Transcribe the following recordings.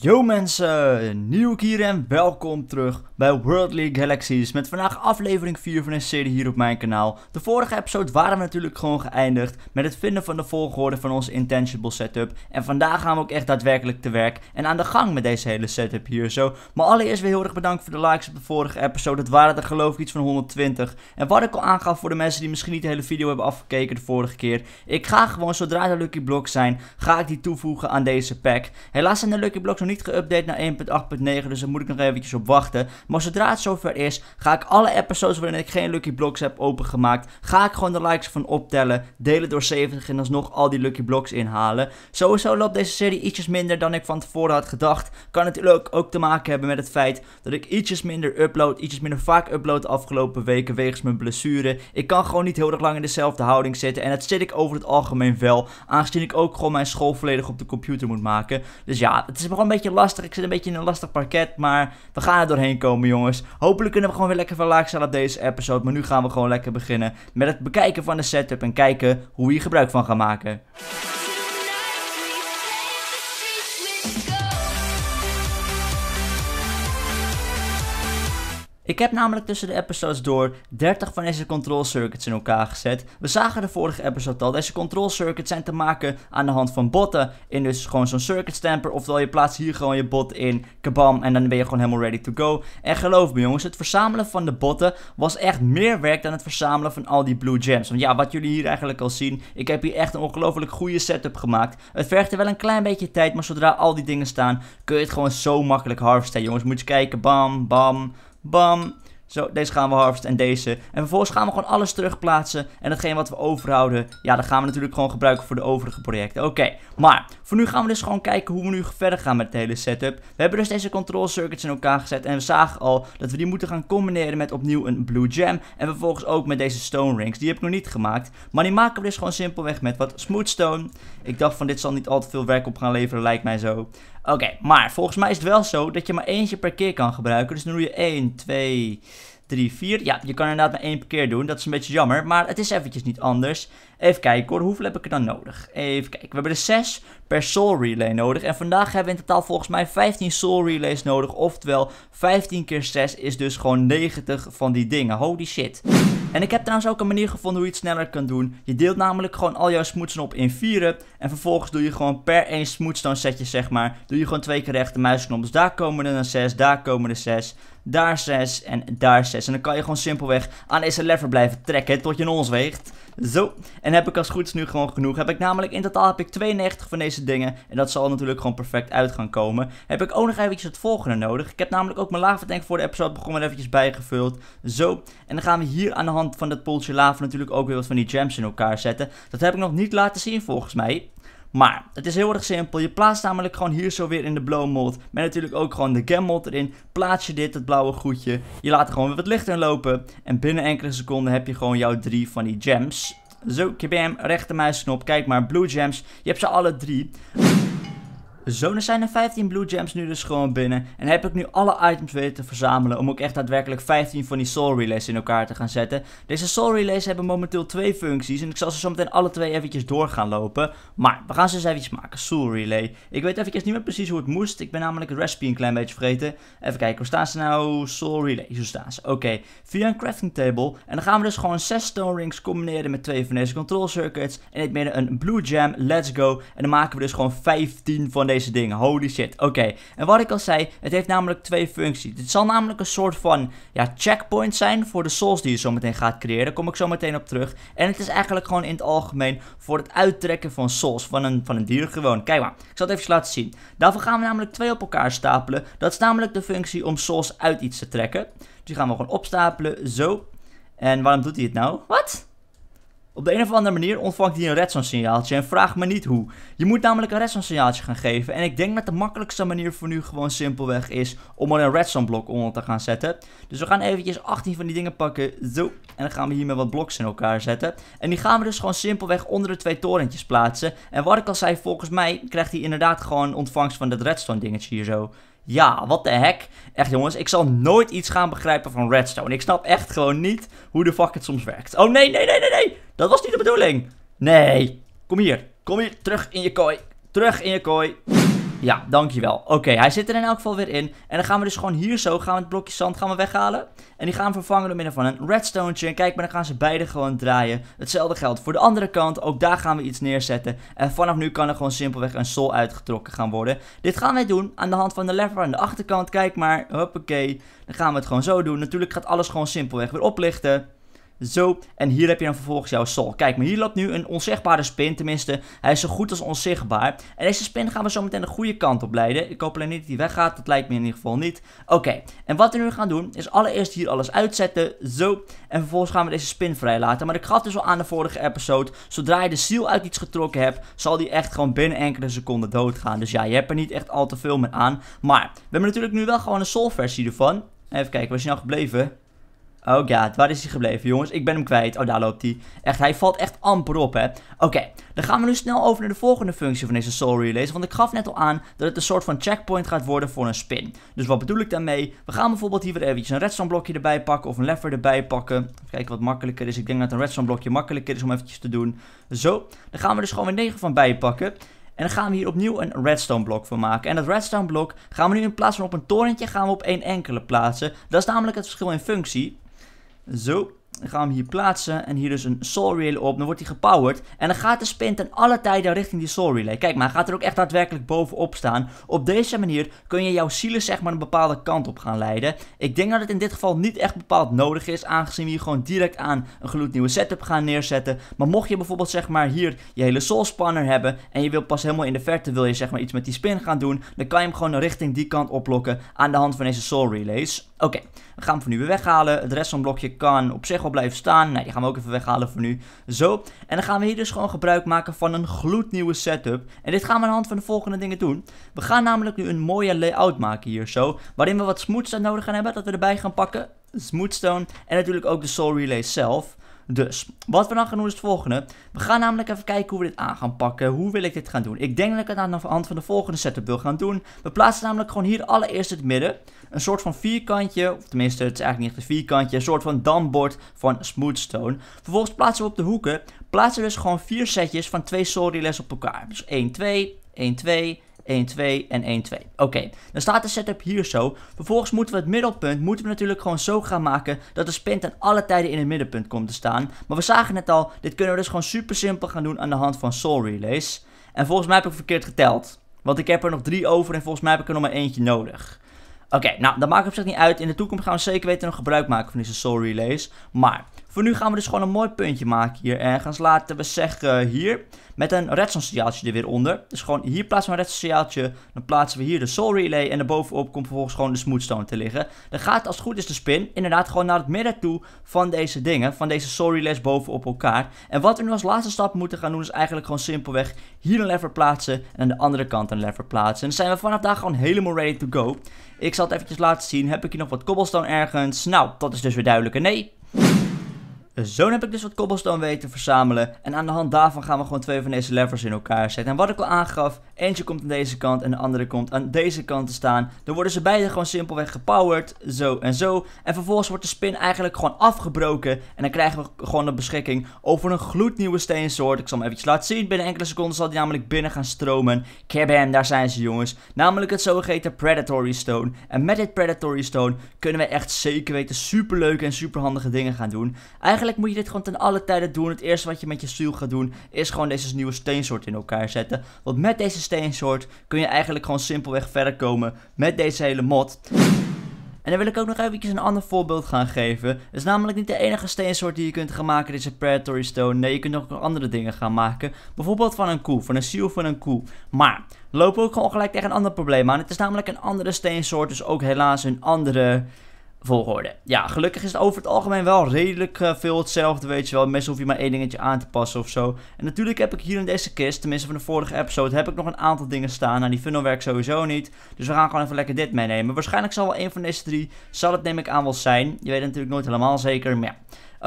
Yo mensen, Nieuw hier en welkom terug bij World League Galaxies met vandaag aflevering 4 van een serie hier op mijn kanaal. De vorige episode waren we natuurlijk gewoon geëindigd met het vinden van de volgorde van ons intangible setup. En vandaag gaan we ook echt daadwerkelijk te werk en aan de gang met deze hele setup hier zo. Maar allereerst weer heel erg bedankt voor de likes op de vorige episode, het waren er geloof ik iets van 120. En wat ik al aangaf voor de mensen die misschien niet de hele video hebben afgekeken de vorige keer. Ik ga gewoon zodra de Lucky Blocks zijn, ga ik die toevoegen aan deze pack. Helaas zijn de Lucky Blocks nog niet geüpdate naar 1.8.9, dus daar moet ik nog eventjes op wachten. Maar zodra het zover is, ga ik alle episodes waarin ik geen Lucky Blocks heb opengemaakt, ga ik gewoon de likes van optellen, delen door 70 en alsnog al die Lucky Blocks inhalen. Sowieso loopt deze serie ietsjes minder dan ik van tevoren had gedacht. Kan natuurlijk ook te maken hebben met het feit dat ik ietsjes minder upload, ietsjes minder vaak upload de afgelopen weken wegens mijn blessure. Ik kan gewoon niet heel erg lang in dezelfde houding zitten en dat zit ik over het algemeen wel, aangezien ik ook gewoon mijn school volledig op de computer moet maken. Dus ja, het is gewoon een beetje lastig. Ik zit een beetje in een lastig parket. Maar we gaan er doorheen komen, jongens. Hopelijk kunnen we gewoon weer lekker verlaagd zijn op deze episode. Maar nu gaan we gewoon lekker beginnen met het bekijken van de setup. En kijken hoe we hier gebruik van gaan maken. Ik heb namelijk tussen de episodes door 30 van deze control circuits in elkaar gezet. We zagen de vorige episode al, deze control circuits zijn te maken aan de hand van botten. In dus gewoon zo'n circuit stamper, oftewel je plaatst hier gewoon je bot in, kabam, en dan ben je gewoon helemaal ready to go. En geloof me jongens, het verzamelen van de botten was echt meer werk dan het verzamelen van al die blue gems. Want ja, wat jullie hier eigenlijk al zien, ik heb hier echt een ongelooflijk goede setup gemaakt. Het vergt er wel een klein beetje tijd, maar zodra al die dingen staan, kun je het gewoon zo makkelijk harvesten. Jongens, moet je kijken, bam, bam, Bam. Zo, deze gaan we harvesten en deze. En vervolgens gaan we gewoon alles terugplaatsen. En datgene wat we overhouden, ja, dat gaan we natuurlijk gewoon gebruiken voor de overige projecten. Oké, maar voor nu gaan we dus gewoon kijken hoe we nu verder gaan met de hele setup. We hebben dus deze control circuits in elkaar gezet. En we zagen al dat we die moeten gaan combineren met opnieuw een blue gem En vervolgens ook met deze stone rings. Die heb ik nog niet gemaakt. Maar die maken we dus gewoon simpelweg met wat smooth stone. Ik dacht van dit zal niet al te veel werk op gaan leveren, lijkt mij zo. Oké, maar volgens mij is het wel zo dat je maar eentje per keer kan gebruiken. Dus dan doe je 1, 2, 3, 4. Ja, je kan inderdaad maar één per keer doen. Dat is een beetje jammer, maar het is eventjes niet anders. Even kijken hoor, hoeveel heb ik er dan nodig? Even kijken, we hebben er 6 per soul relay nodig. En vandaag hebben we in totaal volgens mij 15 soul relays nodig. Oftewel, 15 keer 6 is dus gewoon 90 van die dingen. Holy shit. En ik heb trouwens ook een manier gevonden hoe je het sneller kan doen. Je deelt namelijk gewoon al jouw smoetsen op in vieren. En vervolgens doe je gewoon per één zet setje, zeg maar. Doe je gewoon twee keer rechte muisknop. Dus daar komen er een 6, daar komen er 6, daar 6 en daar 6. En dan kan je gewoon simpelweg aan deze lever blijven trekken tot je een ons weegt. Zo. En en heb ik als goed is nu gewoon genoeg. Heb ik namelijk in totaal heb ik 92 van deze dingen. En dat zal natuurlijk gewoon perfect uit gaan komen. Heb ik ook nog eventjes het volgende nodig. Ik heb namelijk ook mijn lava tank voor de episode begonnen even eventjes bijgevuld. Zo. En dan gaan we hier aan de hand van dat poeltje lava natuurlijk ook weer wat van die gems in elkaar zetten. Dat heb ik nog niet laten zien volgens mij. Maar het is heel erg simpel. Je plaatst namelijk gewoon hier zo weer in de blow mod. Met natuurlijk ook gewoon de gem mod erin. Plaats je dit, het blauwe goedje. Je laat er gewoon weer wat licht in lopen. En binnen enkele seconden heb je gewoon jouw drie van die gems. Zo, kbm, rechtermuisknop. Kijk maar, Blue Gems. Je hebt ze alle drie. Zo, er zijn er 15 blue gems nu dus gewoon binnen. En heb ik nu alle items weten te verzamelen om ook echt daadwerkelijk 15 van die soul relays in elkaar te gaan zetten. Deze soul relays hebben momenteel twee functies en ik zal ze zo meteen alle twee eventjes door gaan lopen. Maar we gaan ze eens eventjes maken, soul relay. Ik weet eventjes niet meer precies hoe het moest, ik ben namelijk het recipe een klein beetje vergeten. Even kijken, hoe staan ze nou? Soul relay, zo staan ze. Oké, via een crafting table. En dan gaan we dus gewoon 6 stone rings combineren met twee van deze control circuits. En in het midden een blue gem, let's go. En dan maken we dus gewoon 15 van deze deze Holy shit. Oké. En wat ik al zei, het heeft namelijk twee functies. Het zal namelijk een soort van ja, checkpoint zijn voor de souls die je zo meteen gaat creëren. Daar kom ik zo meteen op terug. En het is eigenlijk gewoon in het algemeen voor het uittrekken van souls. Van een, van een dier gewoon. Kijk maar. Ik zal het even laten zien. Daarvoor gaan we namelijk twee op elkaar stapelen. Dat is namelijk de functie om souls uit iets te trekken. Dus die gaan we gewoon opstapelen. Zo. En waarom doet hij het nou? Wat? Op de een of andere manier ontvangt hij een redstone signaaltje en vraag me niet hoe. Je moet namelijk een redstone signaaltje gaan geven en ik denk dat de makkelijkste manier voor nu gewoon simpelweg is om er een redstone blok onder te gaan zetten. Dus we gaan eventjes 18 van die dingen pakken, zo. En dan gaan we hiermee wat bloks in elkaar zetten. En die gaan we dus gewoon simpelweg onder de twee torentjes plaatsen. En wat ik al zei, volgens mij krijgt hij inderdaad gewoon ontvangst van dat redstone dingetje hier zo. Ja, wat de heck. Echt jongens, ik zal nooit iets gaan begrijpen van Redstone. Ik snap echt gewoon niet hoe de fuck het soms werkt. Oh nee, nee, nee, nee, nee. Dat was niet de bedoeling. Nee. Kom hier. Kom hier. Terug in je kooi. Terug in je kooi. Ja, dankjewel. Oké, hij zit er in elk geval weer in. En dan gaan we dus gewoon hier zo, gaan we het blokje zand gaan we weghalen. En die gaan we vervangen door middel van een redstone. En kijk maar, dan gaan ze beide gewoon draaien. Hetzelfde geldt voor de andere kant. Ook daar gaan we iets neerzetten. En vanaf nu kan er gewoon simpelweg een sol uitgetrokken gaan worden. Dit gaan wij doen aan de hand van de lever aan de achterkant. Kijk maar, hoppakee. Dan gaan we het gewoon zo doen. Natuurlijk gaat alles gewoon simpelweg weer oplichten. Zo, en hier heb je dan vervolgens jouw sol. Kijk, maar hier loopt nu een onzichtbare spin. Tenminste, hij is zo goed als onzichtbaar. En deze spin gaan we zo meteen de goede kant op leiden. Ik hoop alleen niet dat hij weggaat. Dat lijkt me in ieder geval niet. Oké, en wat we nu gaan doen, is allereerst hier alles uitzetten. Zo, en vervolgens gaan we deze spin vrijlaten. Maar ik gaf dus al aan de vorige episode. Zodra je de ziel uit iets getrokken hebt, zal die echt gewoon binnen enkele seconden doodgaan. Dus ja, je hebt er niet echt al te veel meer aan. Maar, we hebben natuurlijk nu wel gewoon een sol versie ervan. Even kijken, waar is hij nou gebleven? Oh god, waar is hij gebleven, jongens? Ik ben hem kwijt. Oh, daar loopt hij. Echt, hij valt echt amper op, hè. Oké, dan gaan we nu snel over naar de volgende functie van deze Soul Relays. Want ik gaf net al aan dat het een soort van checkpoint gaat worden voor een spin. Dus wat bedoel ik daarmee? We gaan bijvoorbeeld hier weer eventjes een redstone blokje erbij pakken of een lever erbij pakken. Even kijken wat makkelijker is. Ik denk dat een redstone blokje makkelijker is om eventjes te doen. Zo, dan gaan we dus gewoon weer 9 van bij pakken. En dan gaan we hier opnieuw een redstone blok van maken. En dat redstone blok gaan we nu in plaats van op een torentje gaan we op één enkele plaatsen. Dat is namelijk het verschil in functie. Zo. Dan gaan we hem hier plaatsen en hier dus een soul relay op. Dan wordt hij gepowered en dan gaat de spin ten alle tijden richting die soul relay. Kijk maar, hij gaat er ook echt daadwerkelijk bovenop staan. Op deze manier kun je jouw zielen zeg maar een bepaalde kant op gaan leiden. Ik denk dat het in dit geval niet echt bepaald nodig is, aangezien we hier gewoon direct aan een gloednieuwe setup gaan neerzetten. Maar mocht je bijvoorbeeld zeg maar hier je hele soul spanner hebben en je wil pas helemaal in de verte wil je zeg maar iets met die spin gaan doen, dan kan je hem gewoon richting die kant oplokken aan de hand van deze soul relays. Oké, we gaan hem voor nu weer weghalen. Het rest van het blokje kan op zich gewoon blijven staan. Nee, die gaan we ook even weghalen voor nu. Zo. En dan gaan we hier dus gewoon gebruik maken van een gloednieuwe setup. En dit gaan we aan de hand van de volgende dingen doen. We gaan namelijk nu een mooie layout maken hier zo. Waarin we wat smoothstone nodig gaan hebben. Dat we erbij gaan pakken. Smoothstone. En natuurlijk ook de Soul Relay zelf. Dus, wat we dan gaan doen is het volgende. We gaan namelijk even kijken hoe we dit aan gaan pakken. Hoe wil ik dit gaan doen? Ik denk dat ik het aan de hand van de volgende setup wil gaan doen. We plaatsen namelijk gewoon hier allereerst het midden. Een soort van vierkantje, of tenminste het is eigenlijk niet echt een vierkantje. Een soort van dambord van smoothstone. Vervolgens plaatsen we op de hoeken, plaatsen we dus gewoon vier setjes van twee solidless op elkaar. Dus 1, 2, 1, 2, 1, 2 en 1, 2. Oké, dan staat de setup hier zo. Vervolgens moeten we het middelpunt moeten we natuurlijk gewoon zo gaan maken dat de spin aan alle tijden in het middenpunt komt te staan. Maar we zagen net al, dit kunnen we dus gewoon super simpel gaan doen aan de hand van soul relays. En volgens mij heb ik verkeerd geteld. Want ik heb er nog drie over en volgens mij heb ik er nog maar eentje nodig. Oké, nou, dat maakt op zich niet uit. In de toekomst gaan we zeker weten nog gebruik maken van deze soul relays. Maar voor nu gaan we dus gewoon een mooi puntje maken hier ergens. Laten we zeggen hier. Met een redstone signaaltje er weer onder. Dus gewoon hier plaatsen we een redstone signaaltje. Dan plaatsen we hier de soul relay. En bovenop komt vervolgens gewoon de smoothstone te liggen. Dan gaat als het goed is de spin inderdaad gewoon naar het midden toe van deze dingen. Van deze soul relays bovenop elkaar. En wat we nu als laatste stap moeten gaan doen is eigenlijk gewoon simpelweg hier een lever plaatsen. En aan de andere kant een lever plaatsen. En dan zijn we vanaf daar gewoon helemaal ready to go. Ik zal het eventjes laten zien. Heb ik hier nog wat cobblestone ergens? Nou, dat is dus weer duidelijk. Nee. Zo heb ik dus wat cobblestone weten verzamelen. En aan de hand daarvan gaan we gewoon twee van deze levers in elkaar zetten. En wat ik al aangaf, eentje komt aan deze kant en de andere komt aan deze kant te staan. Dan worden ze beide gewoon simpelweg gepowered. Zo en zo. En vervolgens wordt de spin eigenlijk gewoon afgebroken. En dan krijgen we gewoon de beschikking over een gloednieuwe steensoort. Ik zal hem eventjes laten zien. Binnen enkele seconden zal die namelijk binnen gaan stromen. Kabam, daar zijn ze jongens. Namelijk het zogeheten Predatory Stone. En met dit Predatory Stone kunnen we echt zeker weten superleuke en superhandige dingen gaan doen. Eigenlijk Eigenlijk moet je dit gewoon ten alle tijden doen. Het eerste wat je met je ziel gaat doen is gewoon deze nieuwe steensoort in elkaar zetten. Want met deze steensoort kun je eigenlijk gewoon simpelweg verder komen met deze hele mod. En dan wil ik ook nog eventjes een ander voorbeeld gaan geven. Het is namelijk niet de enige steensoort die je kunt gaan maken, deze predatory stone. Nee, je kunt ook nog andere dingen gaan maken. Bijvoorbeeld van een koe, van een ziel van een koe. Maar, lopen we ook gewoon gelijk tegen een ander probleem aan. Het is namelijk een andere steensoort, dus ook helaas een andere volgorde. Ja, gelukkig is het over het algemeen wel redelijk eh, veel hetzelfde, weet je wel. Meestal hoef je maar één dingetje aan te passen of zo. En natuurlijk heb ik hier in deze kist, tenminste van de vorige episode, heb ik nog een aantal dingen staan. Nou, die funnel werkt sowieso niet. Dus we gaan gewoon even lekker dit meenemen. Waarschijnlijk zal wel één van deze drie, zal het neem ik aan wel zijn. Je weet natuurlijk nooit helemaal zeker, maar ja.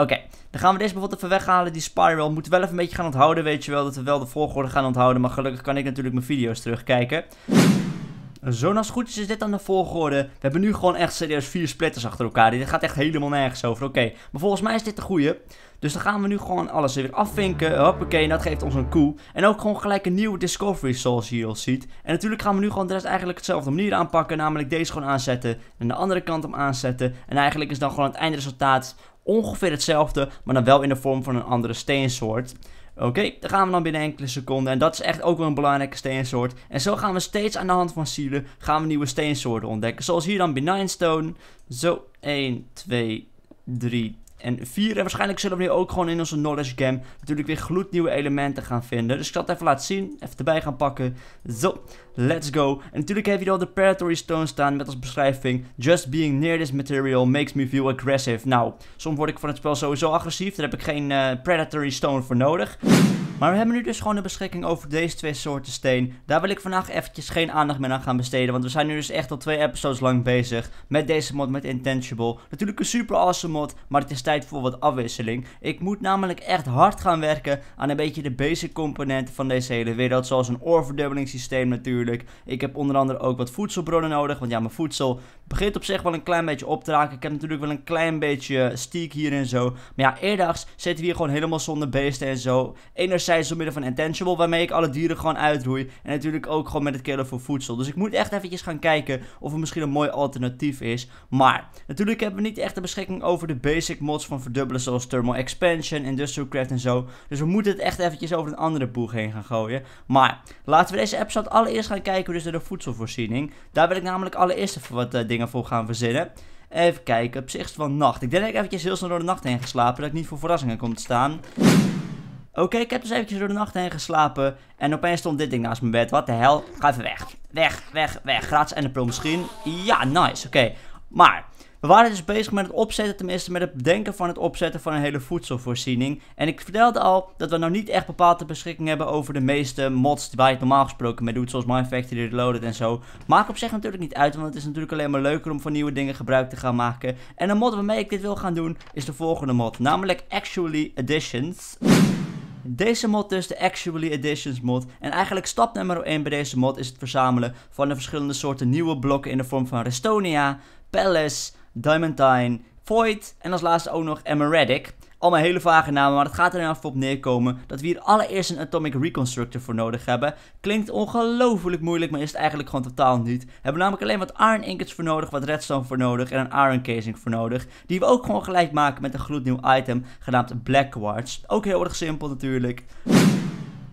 Oké, dan gaan we deze bijvoorbeeld even weghalen, die spiral. Moeten we wel even een beetje gaan onthouden, weet je wel. Dat we wel de volgorde gaan onthouden, maar gelukkig kan ik natuurlijk mijn video's terugkijken. Zo, als goed is, is dit dan de volgorde. We hebben nu gewoon echt serieus vier splitters achter elkaar. Dit gaat echt helemaal nergens over. Oké, maar volgens mij is dit de goede. Dus dan gaan we nu gewoon alles weer afvinken. Hoppakee, en dat geeft ons een koe. En ook gewoon gelijk een nieuwe Discovery zoals je hier al ziet. En natuurlijk gaan we nu gewoon de rest eigenlijk hetzelfde manier aanpakken. Namelijk deze gewoon aanzetten. En de andere kant hem aanzetten. En eigenlijk is dan gewoon het eindresultaat ongeveer hetzelfde. Maar dan wel in de vorm van een andere steensoort. Oké, okay, gaan we dan binnen enkele seconden. En dat is echt ook wel een belangrijke steensoort. En zo gaan we steeds aan de hand van zielen gaan we nieuwe steensoorten ontdekken. Zoals hier dan Benign Stone. Zo, 1, 2, 3, en 4. En waarschijnlijk zullen we nu ook gewoon in onze knowledge game natuurlijk weer gloednieuwe elementen gaan vinden. Dus ik zal het even laten zien. Even erbij gaan pakken. Zo, let's go. En natuurlijk heb je al de Predatory Stone staan met als beschrijving... Just being near this material makes me feel aggressive. Nou, soms word ik van het spel sowieso agressief. Daar heb ik geen eh, Predatory Stone voor nodig. Maar we hebben nu dus gewoon de beschikking over deze twee soorten steen. Daar wil ik vandaag eventjes geen aandacht meer aan gaan besteden. Want we zijn nu dus echt al twee episodes lang bezig met deze mod, met Intangible. Natuurlijk een super awesome mod, maar het is tijd voor wat afwisseling. Ik moet namelijk echt hard gaan werken aan een beetje de basic componenten van deze hele wereld. Zoals een oorverdubbelingssysteem natuurlijk. Ik heb onder andere ook wat voedselbronnen nodig. Want ja, mijn voedsel begint op zich wel een klein beetje op te raken. Ik heb natuurlijk wel een klein beetje stiek hier en zo. Maar ja, 'eerdags zitten we hier gewoon helemaal zonder beesten en zo. Enerzijds is door middel van Intangible, waarmee ik alle dieren gewoon uitroei. En natuurlijk ook gewoon met het killen voor voedsel. Dus ik moet echt eventjes gaan kijken of er misschien een mooi alternatief is. Maar natuurlijk hebben we niet echt de beschikking over de basic mods van verdubbelen, zoals Thermal Expansion, Industrial Craft en zo. Dus we moeten het echt eventjes over een andere boeg heen gaan gooien. Maar laten we deze episode allereerst gaan kijken dus naar de voedselvoorziening. Daar wil ik namelijk allereerst even wat eh, dingen voor gaan verzinnen. Even kijken, op zich van nacht. Ik denk dat ik eventjes heel snel door de nacht heen geslapen, dat ik niet voor verrassingen kom te staan. Oké, ik heb dus eventjes door de nacht heen geslapen. En opeens stond dit ding naast mijn bed. Wat de hel? Ga even weg. Weg, weg, weg. Gratis en de pro misschien. Ja, nice. Oké. Maar, we waren dus bezig met het opzetten, tenminste met het denken van het opzetten van een hele voedselvoorziening. En ik vertelde al dat we nou niet echt bepaalde beschikking hebben over de meeste mods waar je het normaal gesproken mee doet, zoals Mine Factory Reloaded en zo. Maakt op zich natuurlijk niet uit, want het is natuurlijk alleen maar leuker om van nieuwe dingen gebruik te gaan maken. En de mod waarmee ik dit wil gaan doen, is de volgende mod, namelijk Actually Editions. Deze mod dus, de Actually Editions mod. En eigenlijk stap nummer 1 bij deze mod is het verzamelen van de verschillende soorten nieuwe blokken in de vorm van Restonia, Palace, Diamantine, Void en als laatste ook nog Emeratic. Allemaal hele vage namen, maar het gaat er nou even op neerkomen dat we hier allereerst een Atomic Reconstructor voor nodig hebben. Klinkt ongelooflijk moeilijk, maar is het eigenlijk gewoon totaal niet. We hebben namelijk alleen wat iron ingots voor nodig, wat redstone voor nodig en een iron casing voor nodig. Die we ook gewoon gelijk maken met een gloednieuw item genaamd Black Quartz. Ook heel erg simpel natuurlijk.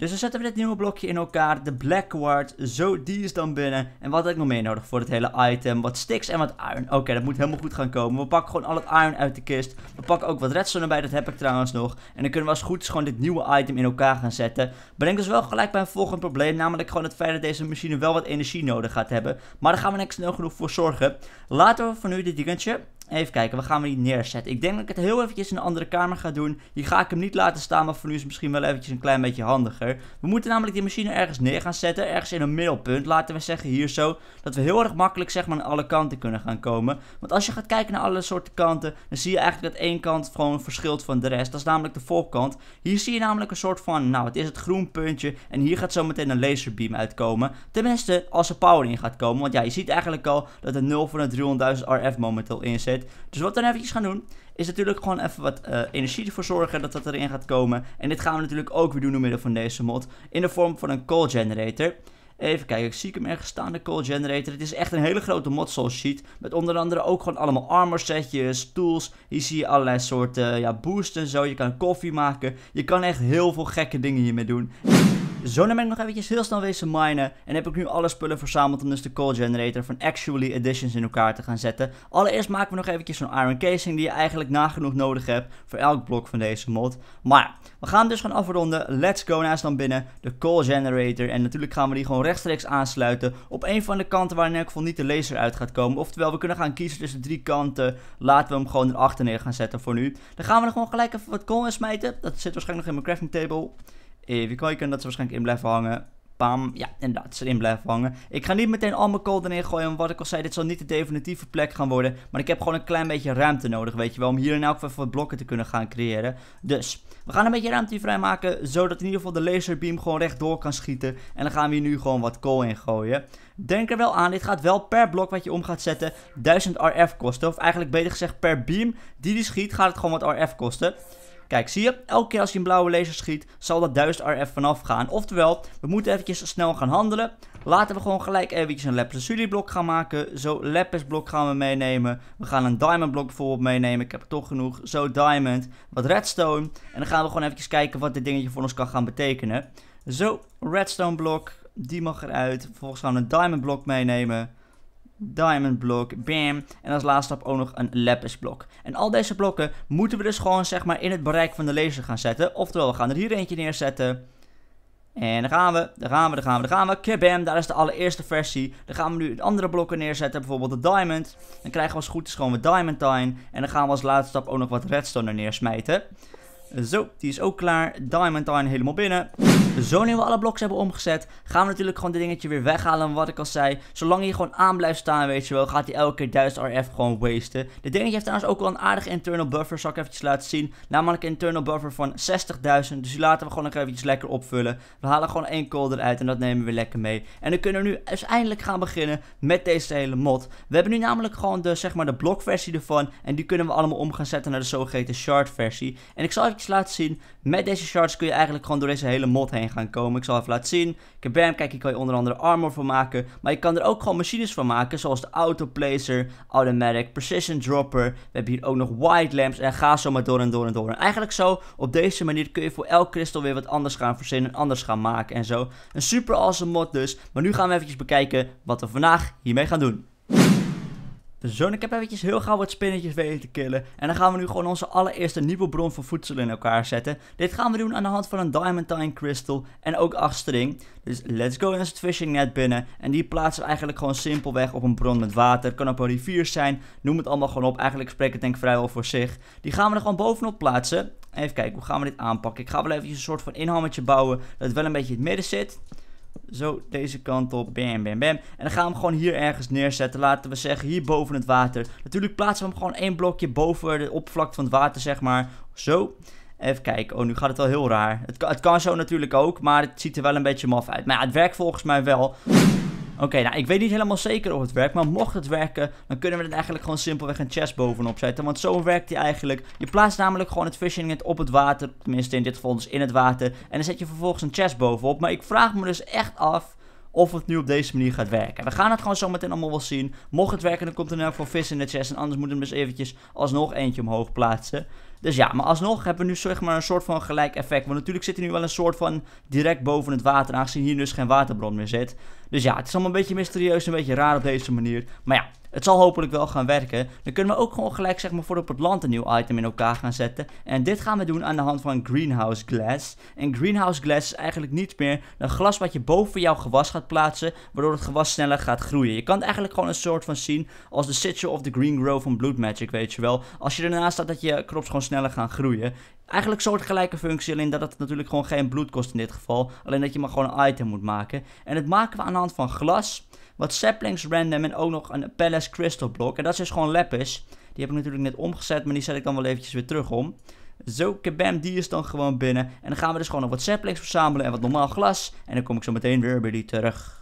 Dus dan zetten we dit nieuwe blokje in elkaar. De black ward. Zo, die is dan binnen. En wat heb ik nog meer nodig voor het hele item? Wat sticks en wat iron. Oké, dat moet helemaal goed gaan komen. We pakken gewoon al het iron uit de kist. We pakken ook wat redstone erbij. Dat heb ik trouwens nog. En dan kunnen we als goed is gewoon dit nieuwe item in elkaar gaan zetten. Brengt dus wel gelijk bij een volgend probleem. Namelijk gewoon het feit dat deze machine wel wat energie nodig gaat hebben. Maar daar gaan we niks snel genoeg voor zorgen. Laten we voor nu dit dingetje Even kijken, we gaan hem niet neerzetten. Ik denk dat ik het heel eventjes in een andere kamer ga doen. Hier ga ik hem niet laten staan, maar voor nu is het misschien wel eventjes een klein beetje handiger. We moeten namelijk die machine ergens neer gaan zetten. Ergens in een middelpunt, laten we zeggen hier zo. Dat we heel erg makkelijk zeg maar aan alle kanten kunnen gaan komen. Want als je gaat kijken naar alle soorten kanten, dan zie je eigenlijk dat één kant gewoon verschilt van de rest. Dat is namelijk de voorkant. Hier zie je namelijk een soort van, nou het is het groen puntje. En hier gaat zo meteen een laserbeam uitkomen. Tenminste, als er power in gaat komen. Want ja, je ziet eigenlijk al dat er 0 van de 300.000 RF momenteel in zit. Dus wat we dan eventjes gaan doen, is natuurlijk gewoon even wat eh, energie ervoor zorgen dat dat erin gaat komen. En dit gaan we natuurlijk ook weer doen door middel van deze mod. In de vorm van een call generator. Even kijken, ik zie hem ergens staan, de call generator. Het is echt een hele grote mod zoals je ziet. Met onder andere ook gewoon allemaal armor setjes, tools. Hier zie je allerlei soorten ja, boosts en zo. Je kan koffie maken. Je kan echt heel veel gekke dingen hiermee doen. Zo dan nou ben ik nog eventjes heel snel wezen minen. En heb ik nu alle spullen verzameld om dus de coal generator van Actually Editions in elkaar te gaan zetten. Allereerst maken we nog eventjes zo'n iron casing die je eigenlijk nagenoeg nodig hebt voor elk blok van deze mod. Maar we gaan dus gewoon afronden. Let's go naast dan binnen de coal generator. En natuurlijk gaan we die gewoon rechtstreeks aansluiten op een van de kanten waar in elk geval niet de laser uit gaat komen. Oftewel we kunnen gaan kiezen tussen drie kanten. Laten we hem gewoon erachter neer gaan zetten voor nu. Dan gaan we er gewoon gelijk even wat coal in smijten. Dat zit waarschijnlijk nog in mijn crafting table. Even eh, kijken, dat ze waarschijnlijk in blijven hangen. Pam, ja, inderdaad, ze in blijven hangen. Ik ga niet meteen al mijn kool erin gooien, want wat ik al zei, dit zal niet de definitieve plek gaan worden. Maar ik heb gewoon een klein beetje ruimte nodig, weet je wel, om hier in elk geval wat blokken te kunnen gaan creëren. Dus, we gaan een beetje ruimte vrijmaken, zodat in ieder geval de laserbeam gewoon rechtdoor kan schieten. En dan gaan we hier nu gewoon wat kool in gooien. Denk er wel aan, dit gaat wel per blok wat je om gaat zetten 1000 RF kosten. Of eigenlijk beter gezegd per beam die die schiet, gaat het gewoon wat RF kosten. Kijk, zie je? Elke keer als je een blauwe laser schiet, zal dat 1000 RF vanaf gaan. Oftewel, we moeten eventjes snel gaan handelen. Laten we gewoon gelijk eventjes een lapis blok gaan maken. Zo lapis blok gaan we meenemen. We gaan een diamond blok bijvoorbeeld meenemen. Ik heb er toch genoeg. Zo diamond. Wat redstone. En dan gaan we gewoon eventjes kijken wat dit dingetje voor ons kan gaan betekenen. Zo, redstone blok. Die mag eruit. Vervolgens gaan we een diamond blok meenemen diamond blok, bam. En als laatste stap ook nog een lapis blok. En al deze blokken moeten we dus gewoon zeg maar in het bereik van de laser gaan zetten. Oftewel, we gaan er hier eentje neerzetten. En dan gaan we, daar gaan we, dan gaan we, dan gaan we. Kabam, daar is de allereerste versie. Dan gaan we nu andere blokken neerzetten, bijvoorbeeld de diamond. Dan krijgen we als goed is gewoon weer diamantine. En dan gaan we als laatste stap ook nog wat redstone er neersmijten. Zo, die is ook klaar. Diamantine helemaal binnen. Zo nu we alle bloks hebben omgezet, gaan we natuurlijk gewoon dit dingetje weer weghalen. Wat ik al zei, zolang je gewoon aan blijft staan, weet je wel, gaat hij elke keer 1000 RF gewoon wasten. Dit dingetje heeft trouwens ook wel een aardige internal buffer, zal ik eventjes laten zien. Namelijk een internal buffer van 60.000, dus die laten we gewoon nog eventjes lekker opvullen. We halen gewoon één call eruit en dat nemen we lekker mee. En dan kunnen we nu uiteindelijk dus gaan beginnen met deze hele mod. We hebben nu namelijk gewoon de, zeg maar, de blokversie ervan en die kunnen we allemaal om gaan zetten naar de zogeheten shard versie. En ik zal eventjes laten zien met deze shards kun je eigenlijk gewoon door deze hele mod heen gaan komen. Ik zal even laten zien. Kabam, kijk, ik kan je onder andere armor van maken. Maar je kan er ook gewoon machines van maken, zoals de autoplacer, automatic, precision dropper. We hebben hier ook nog wide lamps en ga zo maar door en door en door. En eigenlijk zo, op deze manier kun je voor elk kristal weer wat anders gaan verzinnen, anders gaan maken en zo. Een super awesome mod dus. Maar nu gaan we eventjes bekijken wat we vandaag hiermee gaan doen zo, ik heb eventjes heel gauw wat spinnetjes weten te killen. En dan gaan we nu gewoon onze allereerste nieuwe bron van voedsel in elkaar zetten. Dit gaan we doen aan de hand van een Time Crystal en ook 8 string. Dus let's go in het fishing net binnen. En die plaatsen we eigenlijk gewoon simpelweg op een bron met water. Kan op een rivier zijn, noem het allemaal gewoon op. Eigenlijk spreekt het denk ik vrijwel voor zich. Die gaan we er gewoon bovenop plaatsen. Even kijken, hoe gaan we dit aanpakken? Ik ga wel eventjes een soort van inhammetje bouwen dat wel een beetje in het midden zit. Zo, deze kant op. Bam, bam, bam. En dan gaan we hem gewoon hier ergens neerzetten. Laten we zeggen, hier boven het water. Natuurlijk plaatsen we hem gewoon één blokje boven de oppervlakte van het water, zeg maar. Zo. Even kijken. Oh, nu gaat het wel heel raar. Het, het kan zo natuurlijk ook, maar het ziet er wel een beetje maf uit. Maar ja, het werkt volgens mij wel. Oké, nou ik weet niet helemaal zeker of het werkt, maar mocht het werken, dan kunnen we het eigenlijk gewoon simpelweg een chest bovenop zetten. Want zo werkt die eigenlijk. Je plaatst namelijk gewoon het fishing net op het water, tenminste in dit geval dus in het water. En dan zet je vervolgens een chest bovenop. Maar ik vraag me dus echt af of het nu op deze manier gaat werken. We gaan het gewoon zo meteen allemaal wel zien. Mocht het werken, dan komt er nou voor vis in de chest. En anders moeten we dus eventjes alsnog eentje omhoog plaatsen. Dus ja, maar alsnog hebben we nu zeg maar een soort van gelijk effect. Want natuurlijk zit er nu wel een soort van direct boven het water, aangezien hier dus geen waterbron meer zit. Dus ja, het is allemaal een beetje mysterieus, een beetje raar op deze manier. Maar ja, het zal hopelijk wel gaan werken. Dan kunnen we ook gewoon gelijk zeg maar, voor op het land een nieuw item in elkaar gaan zetten. En dit gaan we doen aan de hand van greenhouse glass. En greenhouse glass is eigenlijk niet meer dan glas wat je boven jouw gewas gaat plaatsen. Waardoor het gewas sneller gaat groeien. Je kan het eigenlijk gewoon een soort van zien als de sigil of the green grow van Blood Magic, weet je wel. Als je ernaast staat dat je crops gewoon sneller gaan groeien. Eigenlijk soortgelijke functie, alleen dat het natuurlijk gewoon geen bloed kost in dit geval. Alleen dat je maar gewoon een item moet maken. En dat maken we aan de hand van glas, wat saplings random en ook nog een palace crystal block. En dat is dus gewoon lapis. Die heb ik natuurlijk net omgezet, maar die zet ik dan wel eventjes weer terug om. Zo, kabam, die is dan gewoon binnen. En dan gaan we dus gewoon nog wat saplings verzamelen en wat normaal glas. En dan kom ik zo meteen weer bij die terug.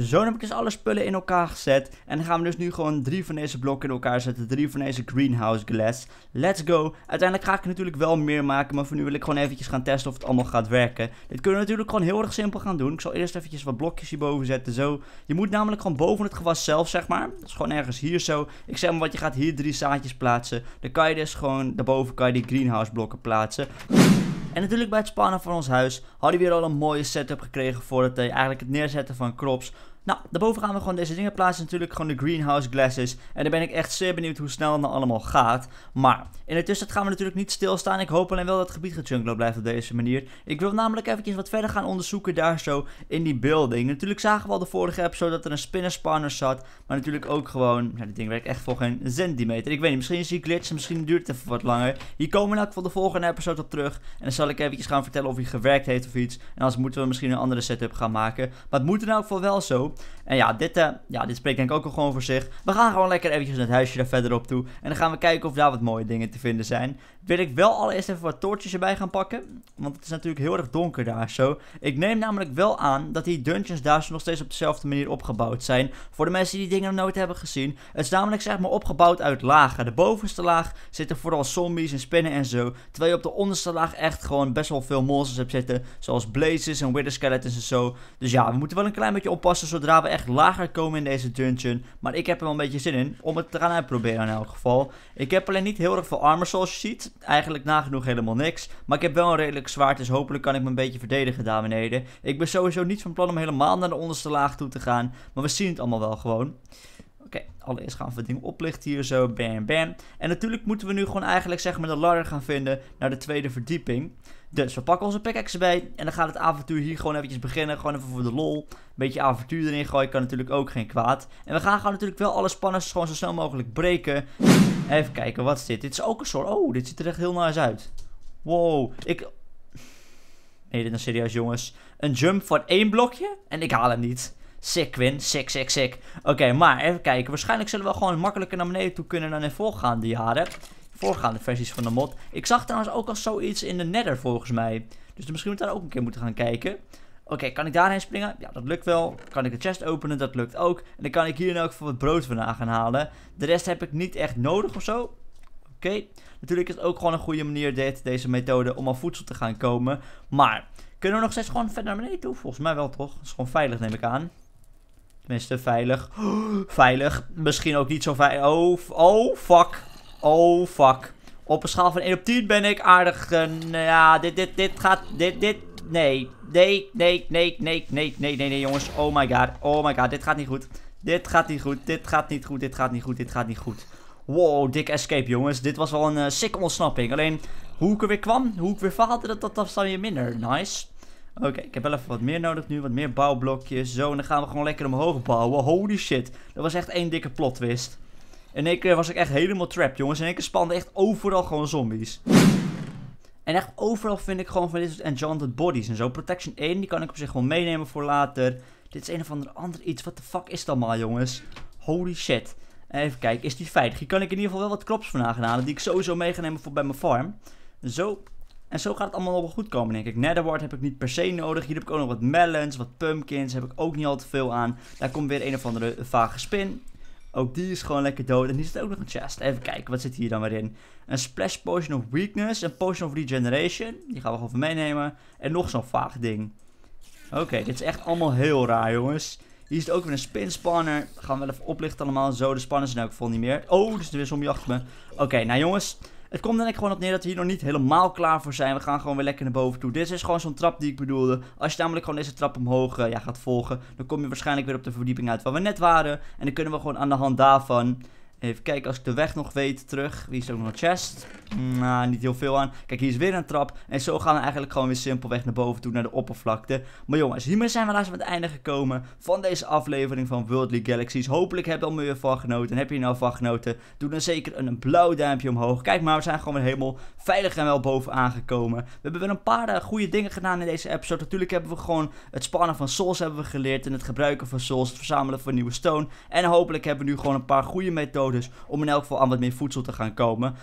Zo heb ik dus alle spullen in elkaar gezet. En dan gaan we dus nu gewoon drie van deze blokken in elkaar zetten. Drie van deze greenhouse glass. Let's go. Uiteindelijk ga ik natuurlijk wel meer maken. Maar voor nu wil ik gewoon eventjes gaan testen of het allemaal gaat werken. Dit kunnen we natuurlijk gewoon heel erg simpel gaan doen. Ik zal eerst eventjes wat blokjes hierboven zetten. Zo. Je moet namelijk gewoon boven het gewas zelf, zeg maar. Dat is gewoon ergens hier zo. Ik zeg maar wat, je gaat hier drie zaadjes plaatsen. Dan kan je dus gewoon, daarboven kan je die greenhouse blokken plaatsen. En natuurlijk bij het spannen van ons huis hadden we weer al een mooie setup gekregen voordat we eigenlijk het neerzetten van crops nou, daarboven gaan we gewoon deze dingen plaatsen. Natuurlijk gewoon de greenhouse glasses. En dan ben ik echt zeer benieuwd hoe snel het allemaal gaat. Maar in de tussentijd gaan we natuurlijk niet stilstaan. Ik hoop alleen wel dat het gebied gejungleerd blijft op deze manier. Ik wil namelijk eventjes wat verder gaan onderzoeken daar zo in die building. Natuurlijk zagen we al de vorige episode dat er een spawner zat. Maar natuurlijk ook gewoon, nou dit ding werkt echt voor geen centimeter. Ik weet niet, misschien is die glitch, misschien duurt het even wat langer. Hier komen we nou voor de volgende episode op terug. En dan zal ik eventjes gaan vertellen of hij gewerkt heeft of iets. En anders moeten we misschien een andere setup gaan maken. Maar het moet in elk geval wel zo. En ja dit, eh, ja, dit spreekt denk ik ook al gewoon voor zich. We gaan gewoon lekker eventjes het huisje daar verderop toe. En dan gaan we kijken of daar wat mooie dingen te vinden zijn wil ik wel allereerst even wat toortjes erbij gaan pakken. Want het is natuurlijk heel erg donker daar zo. Ik neem namelijk wel aan dat die dungeons daar zo nog steeds op dezelfde manier opgebouwd zijn. Voor de mensen die die dingen nog nooit hebben gezien. Het is namelijk zeg maar opgebouwd uit lagen. De bovenste laag zitten vooral zombies en spinnen en zo. Terwijl je op de onderste laag echt gewoon best wel veel monsters hebt zitten. Zoals blazes en wither skeletons en zo. Dus ja, we moeten wel een klein beetje oppassen zodra we echt lager komen in deze dungeon. Maar ik heb er wel een beetje zin in om het te gaan uitproberen in elk geval. Ik heb alleen niet heel erg veel armor zoals je ziet eigenlijk nagenoeg helemaal niks. Maar ik heb wel een redelijk zwaard, dus hopelijk kan ik me een beetje verdedigen daar beneden. Ik ben sowieso niet van plan om helemaal naar de onderste laag toe te gaan. Maar we zien het allemaal wel gewoon. Oké, allereerst gaan we het ding oplichten hier zo, bam bam. En natuurlijk moeten we nu gewoon eigenlijk zeg maar de ladder gaan vinden naar de tweede verdieping. Dus we pakken onze pickaxe bij en dan gaat het avontuur hier gewoon eventjes beginnen. Gewoon even voor de lol. Een beetje avontuur erin gooien kan natuurlijk ook geen kwaad. En we gaan gewoon natuurlijk wel alle spanners gewoon zo snel mogelijk breken. Even kijken, wat is dit? Dit is ook een soort... Oh, dit ziet er echt heel nice uit. Wow, ik... Nee, dit is nou serieus jongens. Een jump voor één blokje en ik haal hem niet. Sick win, sick, sick, sick. Oké, maar even kijken. Waarschijnlijk zullen we gewoon makkelijker naar beneden toe kunnen dan in voorgaande jaren voorgaande versies van de mod. Ik zag trouwens ook al zoiets in de nether volgens mij. Dus misschien moet ik daar ook een keer moeten gaan kijken. Oké, kan ik daarheen springen? Ja, dat lukt wel. Kan ik de chest openen? Dat lukt ook. En dan kan ik hier nou ook voor wat brood vandaan gaan halen. De rest heb ik niet echt nodig of zo. Oké, natuurlijk is het ook gewoon een goede manier dit, deze methode om aan voedsel te gaan komen. Maar, kunnen we nog steeds gewoon verder naar beneden toe? Volgens mij wel toch? Dat is gewoon veilig neem ik aan. Tenminste, veilig. veilig. Misschien ook niet zo veilig. Oh, oh, fuck. Oh, fuck. Op een schaal van 1 op 10 ben ik aardig... Eh, nou ja, dit, dit, dit gaat... Dit, dit... Nee. Nee, nee, nee, nee, nee, nee, nee, nee, jongens. Oh my god. Oh my god. Dit gaat niet goed. Dit gaat niet goed. Dit gaat niet goed. Dit gaat niet goed. Dit gaat niet goed. Wow, dik escape, jongens. Dit was wel een eh, sick ontsnapping. Alleen, hoe ik er weer kwam, hoe ik weer faalde, dat, dat, dat was dan weer minder. Nice. Oké, ik heb wel even wat meer nodig nu. Wat meer bouwblokjes. Zo, en dan gaan we gewoon lekker omhoog bouwen. Holy shit. Dat was echt één dikke plot twist. In één keer was ik echt helemaal trapped, jongens. In één keer spande echt overal gewoon zombies. En echt overal vind ik gewoon van dit soort enchanted bodies en zo. Protection 1, die kan ik op zich gewoon meenemen voor later. Dit is een of ander ander iets. Wat de fuck is dat allemaal, jongens? Holy shit. Even kijken, is die veilig? Hier kan ik in ieder geval wel wat klops van halen Die ik sowieso mee ga nemen voor bij mijn farm. Zo. En zo gaat het allemaal nog wel goed komen, denk ik. Netherward heb ik niet per se nodig. Hier heb ik ook nog wat melons, wat pumpkins. Heb ik ook niet al te veel aan. Daar komt weer een of andere vage spin. Ook die is gewoon lekker dood. En hier zit ook nog een chest. Even kijken, wat zit hier dan weer in? Een Splash Potion of Weakness. Een Potion of Regeneration. Die gaan we gewoon meenemen. En nog zo'n vaag ding. Oké, dit is echt allemaal heel raar, jongens. Hier zit ook weer een spin spanner. Gaan we wel even oplichten allemaal. Zo, de spanners zijn ook vol niet meer. Oh, er is weer zombie achter me. Oké, nou jongens. Het komt dan ik gewoon op neer dat we hier nog niet helemaal klaar voor zijn. We gaan gewoon weer lekker naar boven toe. Dit is gewoon zo'n trap die ik bedoelde. Als je namelijk gewoon deze trap omhoog eh, ja, gaat volgen, dan kom je waarschijnlijk weer op de verdieping uit waar we net waren. En dan kunnen we gewoon aan de hand daarvan Even kijken, als ik de weg nog weet terug. Wie is ook nog een chest? Nou, niet heel veel aan. Kijk, hier is weer een trap. En zo gaan we eigenlijk gewoon weer simpelweg naar boven toe, naar de oppervlakte. Maar jongens, hiermee zijn we laatst aan het einde gekomen van deze aflevering van Worldly Galaxies. Hopelijk heb je al meer van genoten. En heb je nou van genoten? Doe dan zeker een blauw duimpje omhoog. Kijk maar, we zijn gewoon weer helemaal veilig en wel boven aangekomen. We hebben weer een paar eh, goede dingen gedaan in deze episode. Natuurlijk hebben we gewoon het spannen van souls hebben we geleerd. En het gebruiken van souls, het verzamelen van nieuwe stone. En hopelijk hebben we nu gewoon een paar goede methoden om in elk geval aan wat meer voedsel te gaan komen.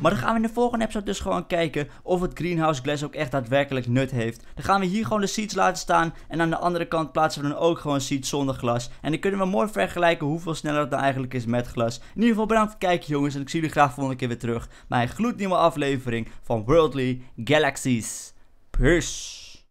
Maar dan gaan we in de volgende episode dus gewoon kijken of het greenhouse glass ook echt daadwerkelijk nut heeft. Dan gaan we hier gewoon de seats laten staan en aan de andere kant plaatsen we dan ook gewoon seeds zonder glas. En dan kunnen we mooi vergelijken hoeveel sneller het dan nou eigenlijk is met glas. In ieder geval bedankt voor het kijken jongens en ik zie jullie graag volgende keer weer terug bij een gloednieuwe aflevering van Worldly Galaxies. Peace!